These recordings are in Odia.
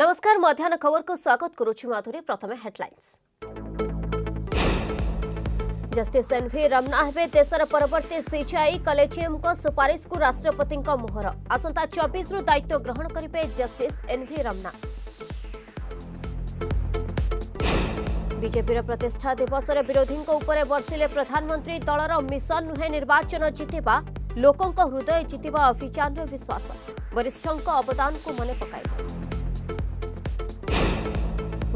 नमस्कार मध्यान खबर को स्वागत माधुरी प्रथमे हेडलाइंस जस्टिस एनभी रमना हे देशर परवर्त सीजेआई कलेजियम सुपारिश को राष्ट्रपति मोहर आसंता चबीश दायित्व ग्रहण करे जस्टिस एनभी रमना विजेपिर प्रतिष्ठा दिवस विरोधी बर्षिले प्रधानमंत्री दलर मिशन नुहे निर्वाचन जितवा लोकों हृदय जितवा अभियान विश्वास वरिष्ठों अवदान को मन पकड़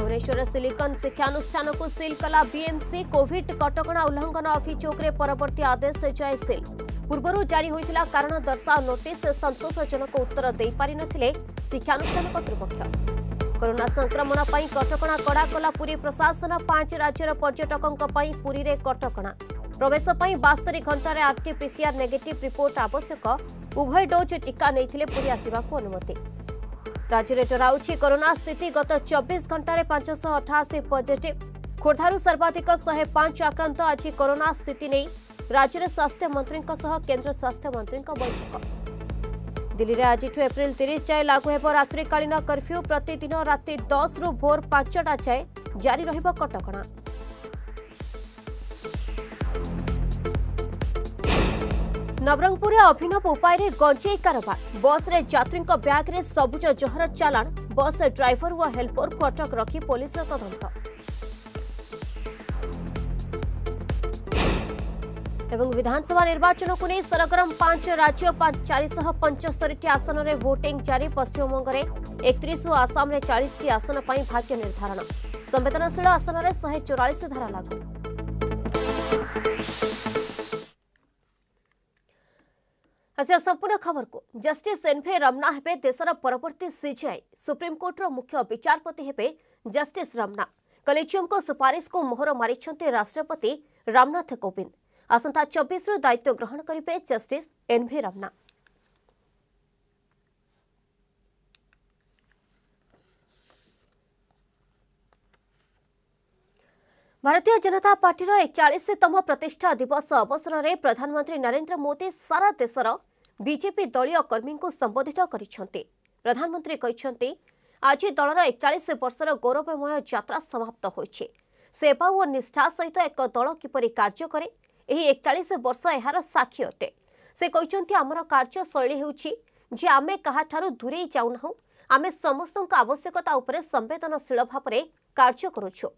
भुवनेश्वर सिलिकन शिक्षानुष्ठान सिल कला बीएमसी कोविड कटक उल्लंघन अभोग में परवर्त आदेश जाए सिल पूर्व जारी होता कारण दर्शाओ नोटिस सतोषजनक उत्तर दे देपारिक्षानुष्ठान करतृपक्ष कोरोना संक्रमण पर कटक कड़ा कला पूरी प्रशासन पांच राज्यर पर्यटकों पर पूरी में कटक प्रवेश बास्तर घंटे आरटीपीसीआर नेगेटिव रिपोर्ट आवश्यक उभय डोज टीका नहीं पूरी आसवाक अनुमति ରାଜ୍ୟରେ ଡରାଉଛି କରୋନା ସ୍ଥିତି ଗତ ଚବିଶ ଘଣ୍ଟାରେ ପାଞ୍ଚଶହ ଅଠାଅଶୀ ପଜିଟିଭ ଖୋର୍ଦ୍ଧାରୁ ସର୍ବାଧିକ ଶହେ ପାଞ୍ଚ ଆକ୍ରାନ୍ତ ଆଜି କରୋନା ସ୍ଥିତି ନେଇ ରାଜ୍ୟରେ ସ୍ୱାସ୍ଥ୍ୟମନ୍ତ୍ରୀଙ୍କ ସହ କେନ୍ଦ୍ର ସ୍ୱାସ୍ଥ୍ୟମନ୍ତ୍ରୀଙ୍କ ବୈଠକ ଦିଲ୍ଲୀରେ ଆଜିଠୁ ଏପ୍ରିଲ ତିରିଶ ଯାଏଁ ଲାଗୁ ହେବ ରାତ୍ରିକାଳୀନ କର୍ଫ୍ୟୁ ପ୍ରତିଦିନ ରାତି ଦଶରୁ ଭୋର ପାଞ୍ଚଟା ଯାଏଁ ଜାରି ରହିବ କଟକଣା ନବରଙ୍ଗପୁରରେ ଅଭିନବ ଉପାୟରେ ଗଞ୍ଜେଇ କାରବାର ବସ୍ରେ ଯାତ୍ରୀଙ୍କ ବ୍ୟାଗ୍ରେ ସବୁଜ ଜହର ଚାଲାଣ ବସ୍ ଡ୍ରାଇଭର ଓ ହେଲ୍ପରକୁ ଅଟକ ରଖି ପୋଲିସର ତଦନ୍ତ ଏବଂ ବିଧାନସଭା ନିର୍ବାଚନକୁ ନେଇ ସରଗରମ ପାଞ୍ଚ ରାଜ୍ୟ ଚାରିଶହ ପଞ୍ଚସ୍ତରୀଟି ଆସନରେ ଭୋଟିଂ ଜାରି ପଶ୍ଚିମବଙ୍ଗରେ ଏକତିରିଶ ଓ ଆସାମରେ ଚାଳିଶଟି ଆସନ ପାଇଁ ଭାଗ୍ୟ ନିର୍ଦ୍ଧାରଣ ସମ୍ବେଦନଶୀଳ ଆସନରେ ଶହେ ଚଉରାଳିଶ ଧାରା ଲାଗୁ ଆଜି ସମ୍ପୂର୍ଣ୍ଣ ଖବରକୁ ଜଷ୍ଟିସ୍ ଏନ୍ଭି ରମନା ହେବେ ଦେଶର ପରବର୍ତ୍ତୀ ସିଜିଆଇ ସୁପ୍ରିମକୋର୍ଟର ମୁଖ୍ୟ ବିଚାରପତି ହେବେ ଜଷ୍ଟିସ୍ ରମନା କଲେଜିୟମଙ୍କ ସୁପାରିଶକୁ ମୋହର ମାରିଛନ୍ତି ରାଷ୍ଟ୍ରପତି ରାମନାଥ କୋବିନ୍ଦ ଆସନ୍ତା ଚବିଶରୁ ଦାୟିତ୍ୱ ଗ୍ରହଣ କରିବେ ଜଷ୍ଟିସ୍ ଏନ୍ଭି ରମନା ଭାରତୀୟ ଜନତା ପାର୍ଟିର ଏକଚାଳିଶତମ ପ୍ରତିଷ୍ଠା ଦିବସ ଅବସରରେ ପ୍ରଧାନମନ୍ତ୍ରୀ ନରେନ୍ଦ୍ର ମୋଦି ସାରା ଦେଶର ବିଜେପି ଦଳୀୟ କର୍ମୀଙ୍କୁ ସମ୍ବୋଧିତ କରିଛନ୍ତି ପ୍ରଧାନମନ୍ତ୍ରୀ କହିଛନ୍ତି ଆଜି ଦଳର ଏକଚାଳିଶ ବର୍ଷର ଗୌରବମୟ ଯାତ୍ରା ସମାପ୍ତ ହୋଇଛି ସେବା ଓ ନିଷ୍ଠା ସହିତ ଏକ ଦଳ କିପରି କାର୍ଯ୍ୟ କରେ ଏହି ଏକଚାଳିଶ ବର୍ଷ ଏହାର ସାକ୍ଷୀ ଅଟେ ସେ କହିଛନ୍ତି ଆମର କାର୍ଯ୍ୟଶୈଳୀ ହେଉଛି ଯେ ଆମେ କାହାଠାରୁ ଦୂରେଇ ଯାଉନାହୁଁ ଆମେ ସମସ୍ତଙ୍କ ଆବଶ୍ୟକତା ଉପରେ ସମ୍ବେଦନଶୀଳ ଭାବରେ କାର୍ଯ୍ୟ କରୁଛୁ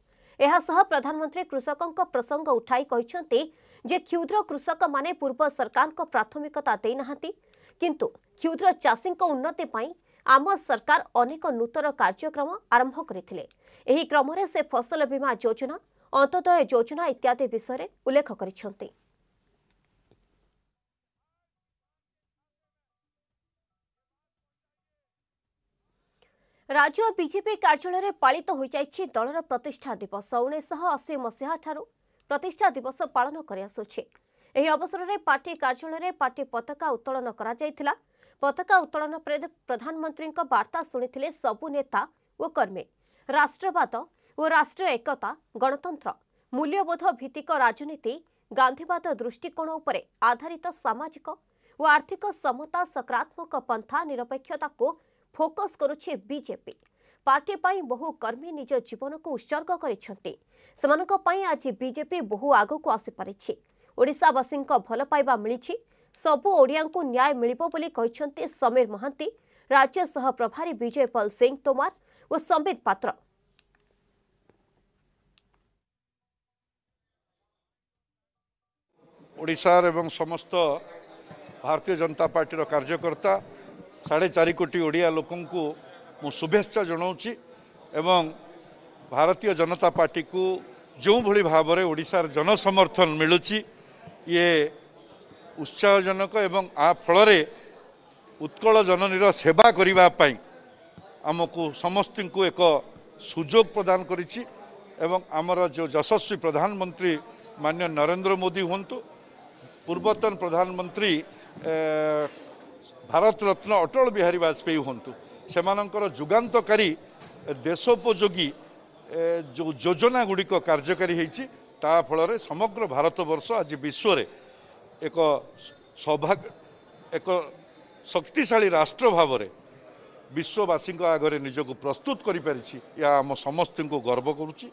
ଏହାସହ ପ୍ରଧାନମନ୍ତ୍ରୀ କୃଷକଙ୍କ ପ୍ରସଙ୍ଗ ଉଠାଇ କହିଛନ୍ତି ଯେ କ୍ଷୁଦ୍ର କୃଷକମାନେ ପୂର୍ବ ସରକାରଙ୍କ ପ୍ରାଥମିକତା ଦେଇନାହାନ୍ତି କିନ୍ତୁ କ୍ଷୁଦ୍ର ଚାଷୀଙ୍କ ଉନ୍ନତି ପାଇଁ ଆମ ସରକାର ଅନେକ ନୂତନ କାର୍ଯ୍ୟକ୍ରମ ଆରମ୍ଭ କରିଥିଲେ ଏହି କ୍ରମରେ ସେ ଫସଲ ବୀମା ଯୋଜନା ଅନ୍ତୋଦୟ ଯୋଜନା ଇତ୍ୟାଦି ବିଷୟରେ ଉଲ୍ଲେଖ କରିଛନ୍ତି ରାଜ୍ୟ ବିଜେପି କାର୍ଯ୍ୟାଳୟରେ ପାଳିତ ହୋଇଯାଇଛି ଦଳର ପ୍ରତିଷ୍ଠା ଦିବସ ଉଣେଇଶହ ଅଶୀ ମସିହାଠାରୁ ପ୍ରତିଷ୍ଠା ଦିବସ ପାଳନ କରିଆସୁଛି ଏହି ଅବସରରେ ପାର୍ଟି କାର୍ଯ୍ୟାଳୟରେ ପାର୍ଟି ପତାକା ଉତ୍ତୋଳନ କରାଯାଇଥିଲା ପତାକା ଉତ୍ତୋଳନ ପରେ ପ୍ରଧାନମନ୍ତ୍ରୀଙ୍କ ବାର୍ତ୍ତା ଶୁଣିଥିଲେ ସବୁ ନେତା ଓ କର୍ମୀ ରାଷ୍ଟ୍ରବାଦ ଓ ରାଷ୍ଟ୍ର ଏକତା ଗଣତନ୍ତ୍ର ମୂଲ୍ୟବୋଧ ଭିତ୍ତିକ ରାଜନୀତି ଗାନ୍ଧୀବାଦ ଦୃଷ୍ଟିକୋଣ ଉପରେ ଆଧାରିତ ସାମାଜିକ ଓ ଆର୍ଥିକ ସମତା ସକାରାତ୍ମକ ପନ୍ଥା ନିରପେକ୍ଷତାକୁ ଫୋକସ୍ କରୁଛି ବିଜେପି ପାର୍ଟି ପାଇଁ ବହୁ କର୍ମୀ ନିଜ ଜୀବନକୁ ଉତ୍ସର୍ଗ କରିଛନ୍ତି ସେମାନଙ୍କ ପାଇଁ ଆଜି ବିଜେପି ବହୁ ଆଗକୁ ଆସିପାରିଛି ଓଡ଼ିଶାବାସୀଙ୍କ ଭଲ ପାଇବା ମିଳିଛି ସବୁ ଓଡ଼ିଆଙ୍କୁ ନ୍ୟାୟ ମିଳିବ ବୋଲି କହିଛନ୍ତି ସମୀର ମହାନ୍ତି ରାଜ୍ୟ ସହ ପ୍ରଭାରୀ ବିଜୟ ପଲ ସିଂ ତୋମାର ଓ ସମ୍ବିତ ପାତ୍ର ଓଡ଼ିଶାର ଏବଂ ସମସ୍ତ ଭାରତୀୟ ଜନତା ପାର୍ଟିର କାର୍ଯ୍ୟକର୍ତ୍ତା ସାଢ଼େ ଚାରି କୋଟି ଓଡ଼ିଆ ଲୋକଙ୍କୁ ମୁଁ ଶୁଭେଚ୍ଛା ଜଣାଉଛି ଏବଂ ଭାରତୀୟ ଜନତା ପାର୍ଟିକୁ ଯେଉଁଭଳି ଭାବରେ ଓଡ଼ିଶାର ଜନସମର୍ଥନ ମିଳୁଛି ଇଏ ଉତ୍ସାହଜନକ ଏବଂ ଆ ଫଳରେ ଉତ୍କଳ ଜନନୀର ସେବା କରିବା ପାଇଁ ଆମକୁ ସମସ୍ତଙ୍କୁ ଏକ ସୁଯୋଗ ପ୍ରଦାନ କରିଛି ଏବଂ ଆମର ଯେଉଁ ଯଶସ୍ୱୀ ପ୍ରଧାନମନ୍ତ୍ରୀ ମାନ୍ୟ ନରେନ୍ଦ୍ର ମୋଦି ହୁଅନ୍ତୁ ପୂର୍ବତନ ପ୍ରଧାନମନ୍ତ୍ରୀ ଭାରତରତ୍ନ ଅଟଳ ବିହାରୀ ବାଜପେୟୀ ହୁଅନ୍ତୁ ସେମାନଙ୍କର ଯୁଗାନ୍ତକାରୀ ଦେଶୋପଯୋଗୀ ଯେଉଁ ଯୋଜନା ଗୁଡ଼ିକ କାର୍ଯ୍ୟକାରୀ ହେଇଛି ତା ଫଳରେ ସମଗ୍ର ଭାରତବର୍ଷ ଆଜି ବିଶ୍ୱରେ ଏକ ସୌଭାଗ ଏକ ଶକ୍ତିଶାଳୀ ରାଷ୍ଟ୍ର ଭାବରେ ବିଶ୍ୱବାସୀଙ୍କ ଆଗରେ ନିଜକୁ ପ୍ରସ୍ତୁତ କରିପାରିଛି ଏହା ଆମ ସମସ୍ତଙ୍କୁ ଗର୍ବ କରୁଛି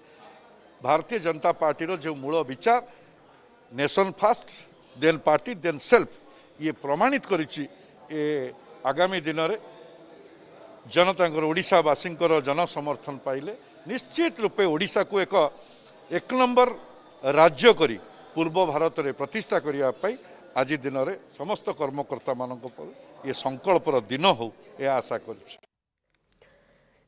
ଭାରତୀୟ ଜନତା ପାର୍ଟିର ଯେଉଁ ମୂଳ ବିଚାର nation first then party then self ଇଏ ପ୍ରମାଣିତ କରିଛି ଏ ଆଗାମୀ ଦିନରେ ଜନତାଙ୍କର ଓଡ଼ିଶାବାସୀଙ୍କର ଜନସମର୍ଥନ ପାଇଲେ ନିଶ୍ଚିତ ରୂପେ ଓଡ଼ିଶାକୁ ଏକ ଏକ ନମ୍ବର ରାଜ୍ୟ କରି ପୂର୍ବ ଭାରତରେ ପ୍ରତିଷ୍ଠା କରିବା ପାଇଁ ଆଜି ଦିନରେ ସମସ୍ତ କର୍ମକର୍ତ୍ତାମାନଙ୍କ ଏ ସଂକଳ୍ପର ଦିନ ହେଉ ଏହା ଆଶା କରୁଛି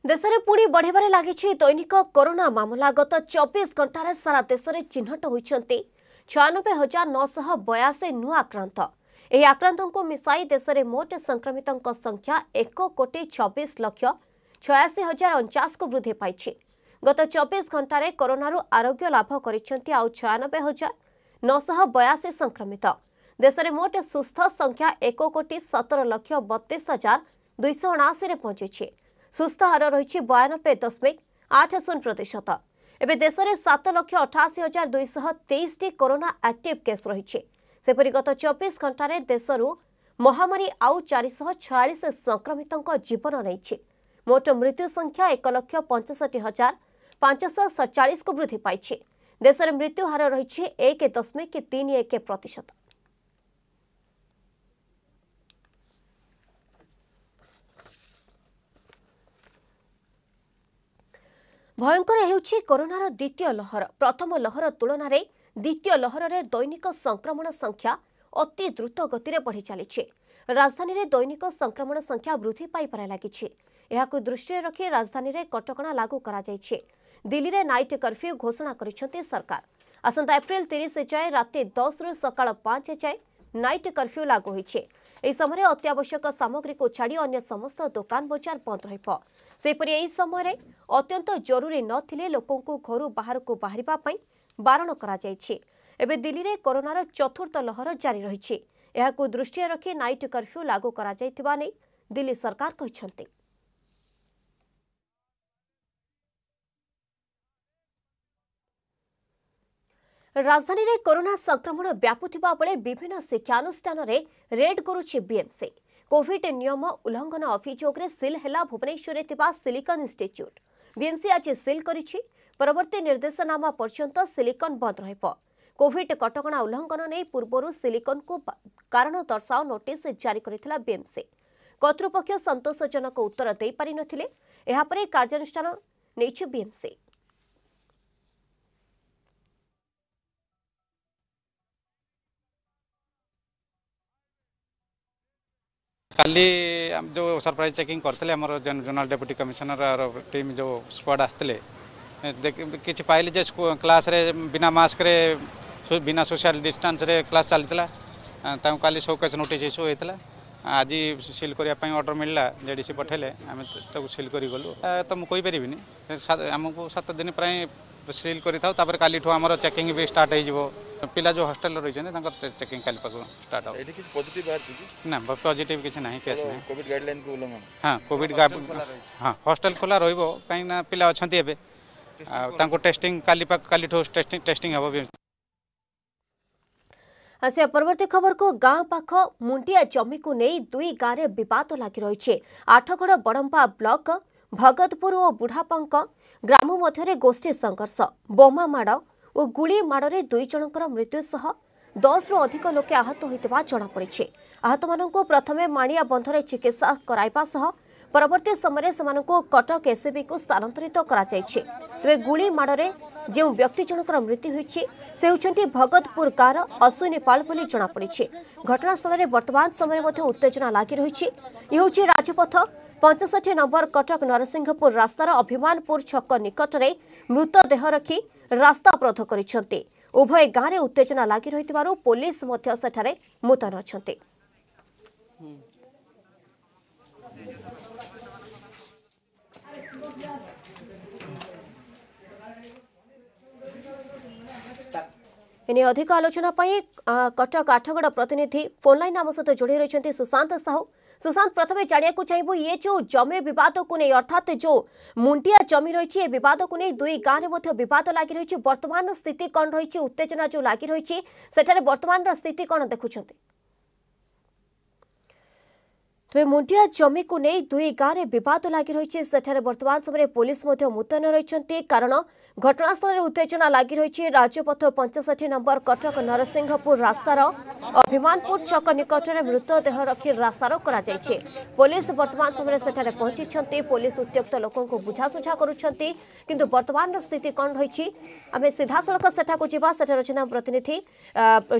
ଦେଶରେ ପୁଣି ବଢ଼ିବାରେ ଲାଗିଛି ଦୈନିକ କରୋନା ମାମଲା ଗତ ଚବିଶ ଘଣ୍ଟାରେ ସାରା ଦେଶରେ ଚିହ୍ନଟ ହୋଇଛନ୍ତି ଛୟାନବେ ହଜାର ନଅଶହ ବୟାଅଶୀ ନୂଆ ଆକ୍ରାନ୍ତ ଏହି ଆକ୍ରାନ୍ତଙ୍କୁ ମିଶାଇ ଦେଶରେ ମୋଟ ସଂକ୍ରମିତଙ୍କ ସଂଖ୍ୟା ଏକ କୋଟି ଛବିଶ ଲକ୍ଷ ଛୟାଅଶୀ ହଜାର ଅଣଚାଶକୁ ବୃଦ୍ଧି ପାଇଛି ଗତ ଚବିଶ ଘଣ୍ଟାରେ କରୋନାରୁ ଆରୋଗ୍ୟ ଲାଭ କରିଛନ୍ତି ଆଉ ଛୟାନବେ ହଜାର ନଅଶହ ବୟାଅଶୀ ସଂକ୍ରମିତ ଦେଶରେ ମୋଟ ସୁସ୍ଥ ସଂଖ୍ୟା ଏକ କୋଟି ସତର ଲକ୍ଷ ବତିଶ ହଜାର ଦୁଇଶହ ଅଣାଅଶୀରେ ପହଞ୍ଚିଛି ସୁସ୍ଥ ହାର ରହିଛି ବୟାନବେ ଦଶମିକ ଆଠ ଶୂନ ପ୍ରତିଶତ ଏବେ ଦେଶରେ ସାତ ଲକ୍ଷ ଅଠାଅଶୀ ହଜାର ଦୁଇଶହ ତେଇଶଟି କରୋନା ଆକ୍ଟିଭ୍ କେସ୍ ରହିଛି ସେପରି ଗତ ଚବିଶ ଘଣ୍ଟାରେ ଦେଶରୁ ମହାମାରୀ ଆଉ ଚାରିଶହ ଛୟାଳିଶ ସଂକ୍ରମିତଙ୍କ ଜୀବନ ନେଇଛି ମୋଟ ମୃତ୍ୟୁ ସଂଖ୍ୟା ଏକ ଲକ୍ଷ ପଞ୍ଚଷଠି ହଜାର ପାଞ୍ଚଶହ ସତଚାଳିଶକୁ ବୃଦ୍ଧି ପାଇଛି ଦେଶରେ ମୃତ୍ୟୁ ହାର ରହିଛି ଏକ ଦଶମିକ ତିନି ଏକ ପ୍ରତିଶତ ଭୟଙ୍କର ହେଉଛି କରୋନାର ଦ୍ୱିତୀୟ ଲହର ପ୍ରଥମ ଲହର ତୁଳନାରେ ଦ୍ୱିତୀୟ ଲହରରେ ଦୈନିକ ସଂକ୍ରମଣ ସଂଖ୍ୟା ଅତି ଦ୍ରୁତ ଗତିରେ ବଢ଼ି ଚାଲିଛି ରାଜଧାନୀରେ ଦୈନିକ ସଂକ୍ରମଣ ସଂଖ୍ୟା ବୃଦ୍ଧି ପାଇବାରେ ଲାଗିଛି ଏହାକୁ ଦୃଷ୍ଟିରେ ରଖି ରାଜଧାନୀରେ କଟକଣା ଲାଗୁ କରାଯାଇଛି ଦିଲ୍ଲୀରେ ନାଇଟ୍ କର୍ଫ୍ୟୁ ଘୋଷଣା କରିଛନ୍ତି ସରକାର ଆସନ୍ତା ଏପ୍ରିଲ ତିରିଶ ଯାଏଁ ରାତି ଦଶରୁ ସକାଳ ପାଞ୍ଚ ଯାଏଁ ନାଇଟ୍ କର୍ଫ୍ୟୁ ଲାଗୁ ହୋଇଛି ଏହି ସମୟରେ ଅତ୍ୟାବଶ୍ୟକ ସାମଗ୍ରୀକୁ ଛାଡ଼ି ଅନ୍ୟ ସମସ୍ତ ଦୋକାନ ବଜାର ବନ୍ଦ ରହିବ ସେହିପରି ଏହି ସମୟରେ ଅତ୍ୟନ୍ତ ଜରୁରୀ ନଥିଲେ ଲୋକଙ୍କୁ ଘରୁ ବାହାରକୁ ବାହାରିବା ପାଇଁ ବାରଣ କରାଯାଇଛି ଏବେ ଦିଲ୍ଲୀରେ କରୋନାର ଚତୁର୍ଥ ଲହର ଜାରି ରହିଛି ଏହାକୁ ଦୃଷ୍ଟିରେ ରଖି ନାଇଟ୍ କର୍ଫ୍ୟୁ ଲାଗୁ କରାଯାଇଥିବା ନେଇ ଦିଲ୍ଲୀ ସରକାର କହିଛନ୍ତି ରାଜଧାନୀରେ କରୋନା ସଂକ୍ରମଣ ବ୍ୟାପୁଥିବା ବେଳେ ବିଭିନ୍ନ ଶିକ୍ଷାନୁଷ୍ଠାନରେ ରେଡ୍ କରୁଛି ବିଏମ୍ସି କୋଭିଡ୍ ନିୟମ ଉଲ୍ଲଙ୍ଘନ ଅଭିଯୋଗରେ ସିଲ୍ ହେଲା ଭୁବନେଶ୍ୱରରେ ଥିବା ସିଲିକନ୍ ଇନ୍ଷ୍ଟିଚ୍ୟୁଟ୍ ବିଏମ୍ସି ଆଜି ସିଲ୍ କରିଛି ପରବର୍ତ୍ତୀ ନିର୍ଦ୍ଦେଶନାମା ପର୍ଯ୍ୟନ୍ତ ସିଲିକନ୍ ବନ୍ଦ ରହିବ କୋଭିଡ୍ କଟକଣା ଉଲ୍ଲଙ୍ଘନ ନେଇ ପୂର୍ବରୁ ସିଲିକନ୍କୁ କାରଣ ଦର୍ଶାଅ ନୋଟିସ୍ ଜାରି କରିଥିଲା ବିଏମ୍ସି କର୍ତ୍ତୃପକ୍ଷ ସନ୍ତୋଷଜନକ ଉତ୍ତର ଦେଇପାରିନଥିଲେ ଏହାପରେ କାର୍ଯ୍ୟାନୁଷ୍ଠାନ ନେଇଛି ବିଏମ୍ସି କାଲି ଆମେ ଯେଉଁ ସରପ୍ରାଇଜ୍ ଚେକିଂ କରିଥିଲେ ଆମର ଜୋନାଲ୍ ଡେପୁଟି କମିଶନର ଟିମ୍ ଯେଉଁ ସ୍କ୍ୱାଡ୍ ଆସିଥିଲେ कि पाइल क्लास रे बिना मास्क रे बिना सोशल डिस्टेंस रे क्लास चलता का सौकेज नोटिस इश्यू होता आज सिल करने अर्डर मिलला जे डी सी पठेले आम सिल कर तो मुझे कहीपरि आमको सत दिन प्राय सिल करपर का चेकिंग भी स्टार्ट हो पिला जो हॉस्टल रही चेकिंग स्टार्ट हो पॉजिटिव ना पॉजिटिव ना हाँ कोविड हाँ हॉस्टल खोला रही है कहीं पिला अच्छा ତାଙ୍କୁ ଟେଷ୍ଟିଂ କାଲି କାଲିଠୁ ଟେଷ୍ଟିଂ ହେବ ଆସିବା ପରବର୍ତ୍ତୀ ଖବରକୁ ଗାଁ ପାଖ ମୁଣ୍ଡିଆ ଜମିକୁ ନେଇ ଦୁଇ ଗାଁରେ ବିବାଦ ଲାଗି ରହିଛି ଆଠଗଡ଼ ବଡ଼ମ୍ପା ବ୍ଲକ ଭଗତପୁର ଓ ବୁଢ଼ାପାଙ୍କ ଗ୍ରାମ ମଧ୍ୟରେ ଗୋଷ୍ଠୀ ସଂଘର୍ଷ ବୋମା ମାଡ଼ ଓ ଗୁଳି ମାଡ଼ରେ ଦୁଇ ଜଣଙ୍କର ମୃତ୍ୟୁ ସହ ଦଶରୁ ଅଧିକ ଲୋକେ ଆହତ ହୋଇଥିବା ଜଣାପଡ଼ିଛି ଆହତମାନଙ୍କୁ ପ୍ରଥମେ ମାଣିଆ ବନ୍ଧରେ ଚିକିତ୍ସା କରାଇବା ସହ ପରବର୍ତ୍ତୀ ସମୟରେ ସେମାନଙ୍କୁ କଟକ ଏସ୍ସିବିକୁ ସ୍ଥାନାନ୍ତରିତ କରାଯାଇଛି ତେବେ ଗୁଳି ମାଡ଼ରେ ଯେଉଁ ବ୍ୟକ୍ତି ଜଣଙ୍କର ମୃତ୍ୟୁ ହୋଇଛି ସେ ହେଉଛନ୍ତି ଭଗତପୁର ଗାଁର ଅଶ୍ୱିନୀ ପାଲ ବୋଲି ଜଣାପଡ଼ିଛି ଘଟଣାସ୍ଥଳରେ ବର୍ତ୍ତମାନ ସମୟରେ ମଧ୍ୟ ଉତ୍ତେଜନା ଲାଗି ରହିଛି ଏ ହେଉଛି ରାଜପଥ ପଞ୍ଚଷଠି ନମ୍ବର କଟକ ନରସିଂହପୁର ରାସ୍ତାର ଅଭିମାନପୁର ଛକ ନିକଟରେ ମୃତଦେହ ରଖି ରାସ୍ତା ଅବରୋଧ କରିଛନ୍ତି ଉଭୟ ଗାଁରେ ଉତ୍ତେଜନା ଲାଗି ରହିଥିବାରୁ ପୋଲିସ ମଧ୍ୟ ସେଠାରେ ମୁତୟନ ଅଛନ୍ତି এনে অধিক আলোচনা পাই কটক আঠগড় প্রতিনিধি ফোন লাইন আম সহ যোড়ি রয়েছেন সুশান্ত সাহু সুশান্ত প্রথমে জাঁয়া চাইব ইয়ে যে জমি বিবাদকু নেই অর্থাৎ যে মুন্টিয়া জমি রয়েছে এ বিবাদকু নেই দুই গাঁরে মধ্যে বিবাদ লাগি রয়েছে বর্তমান স্থিতি কণ রয়েছে উত্তেজনা যে লাগি রয়েছে সেটার বর্তমানর স্থিতি কণ দেখুছেন তবে ମୁଣ୍ଡିଆ ଜମିକୁ ନେଇ ଦୁଇ ଗାଁରେ ବିବାଦ ଲାଗି ରହିଛି ସେଠାରେ ବର୍ତ୍ତମାନ ସମୟରେ ପୋଲିସ ମଧ୍ୟ ମୁତୟନ ରହିଛନ୍ତି କାରଣ ଘଟଣାସ୍ଥଳରେ ଉତ୍ତେଜନା ଲାଗି ରହିଛି ରାଜ୍ୟପଥ ପଞ୍ଚଷଠି ନମ୍ବର କଟକ ନରସିଂହପୁର ରାସ୍ତାର ଅଭିମାନପୁର ଛକ ନିକଟରେ ମୃତଦେହ ରଖି ରାସ୍ତାରୋକ କରାଯାଇଛି ପୋଲିସ ବର୍ତ୍ତମାନ ସମୟରେ ସେଠାରେ ପହଞ୍ଚିଛନ୍ତି ପୋଲିସ ଉତ୍ତ୍ୟକ୍ତ ଲୋକଙ୍କୁ ବୁଝାସୁଝା କରୁଛନ୍ତି କିନ୍ତୁ ବର୍ତ୍ତମାନର ସ୍ଥିତି କ'ଣ ରହିଛି ଆମେ ସିଧାସଳଖ ସେଠାକୁ ଯିବା ସେଠାରେ ଅଛନ୍ତି ଆମ ପ୍ରତିନିଧି